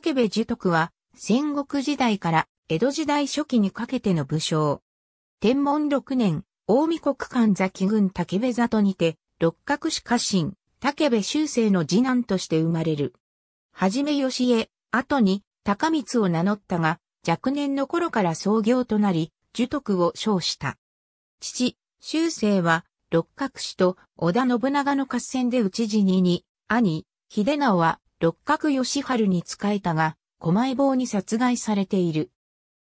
武部樹徳は、戦国時代から江戸時代初期にかけての武将。天文6年、大見国間崎郡武部里にて、六角氏家臣、武部修正の次男として生まれる。はじめ義家、後に高光を名乗ったが、若年の頃から創業となり、樹徳を称した。父、修正は、六角氏と織田信長の合戦で討ち死にに、兄、秀直は六角義春に仕えたが、狛江坊に殺害されている。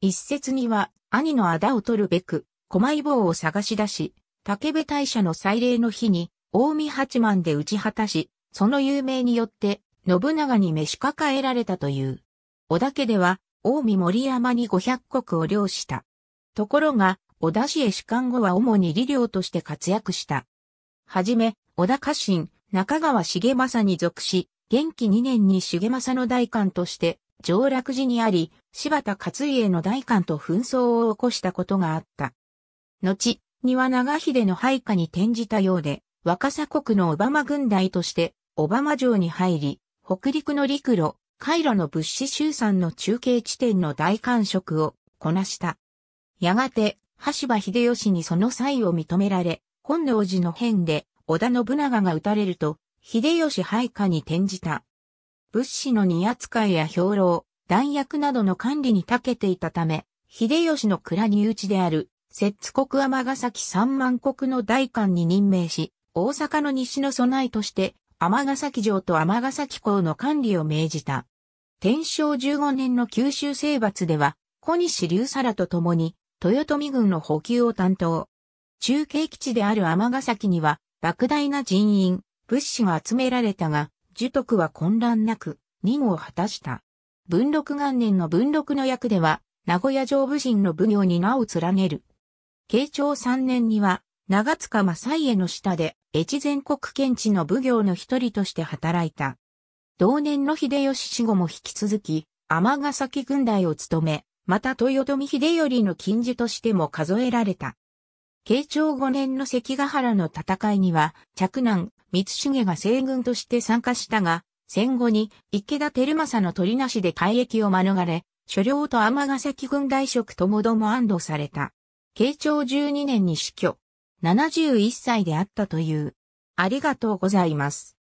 一説には、兄の仇を取るべく、狛江坊を探し出し、竹部大社の祭礼の日に、大見八幡で打ち果たし、その有名によって、信長に召し抱えられたという。織田家では、大見森山に五百石を領した。ところが、織田氏へ主官後は主に理領として活躍した。はじめ、織田家臣、中川重政に属し、元気2年に重政の代官として、上洛寺にあり、柴田勝家の代官と紛争を起こしたことがあった。後、には長秀の配下に転じたようで、若狭国の小浜軍隊として、小浜城に入り、北陸の陸路、海路の物資集散の中継地点の大官職をこなした。やがて、橋場秀吉にその際を認められ、本能寺の変で織田信長が討たれると、秀吉配下に転じた。物資の荷扱いや兵糧、弾薬などの管理に長けていたため、秀吉の蔵に打ちである、摂津国尼崎三万国の大官に任命し、大阪の西の備えとして、尼崎城と尼崎港の管理を命じた。天正15年の九州征伐では、小西流沙らと共に、豊臣軍の補給を担当。中継基地である尼崎には、莫大な人員、物資が集められたが、樹徳は混乱なく、任を果たした。文禄元年の文禄の役では、名古屋城武人の奉行に名を連ねる。慶長3年には、長塚正家の下で、越前国県地の奉行の一人として働いた。同年の秀吉死後も引き続き、天ヶ崎軍代を務め、また豊臣秀頼の近似としても数えられた。慶長5年の関ヶ原の戦いには、嫡男、三重が西軍として参加したが、戦後に池田輝正の取りなしで改役を免れ、所領と尼崎軍大職ともども安堵された。慶長12年に死去。71歳であったという。ありがとうございます。